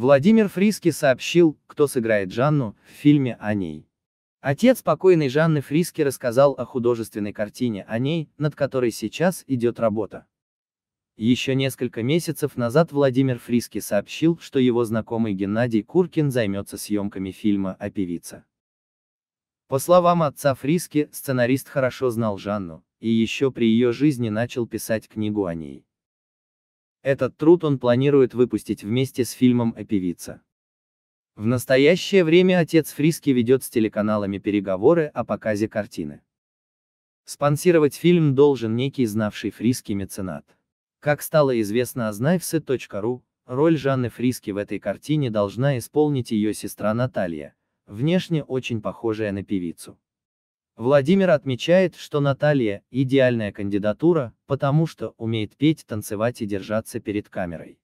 Владимир Фриски сообщил, кто сыграет Жанну, в фильме о ней. Отец покойной Жанны Фриски рассказал о художественной картине о ней, над которой сейчас идет работа. Еще несколько месяцев назад Владимир Фриски сообщил, что его знакомый Геннадий Куркин займется съемками фильма о певице. По словам отца Фриски, сценарист хорошо знал Жанну, и еще при ее жизни начал писать книгу о ней. Этот труд он планирует выпустить вместе с фильмом о певице. В настоящее время отец Фриски ведет с телеканалами переговоры о показе картины. Спонсировать фильм должен некий знавший Фриски меценат. Как стало известно о роль Жанны Фриски в этой картине должна исполнить ее сестра Наталья, внешне очень похожая на певицу. Владимир отмечает, что Наталья – идеальная кандидатура, потому что умеет петь, танцевать и держаться перед камерой.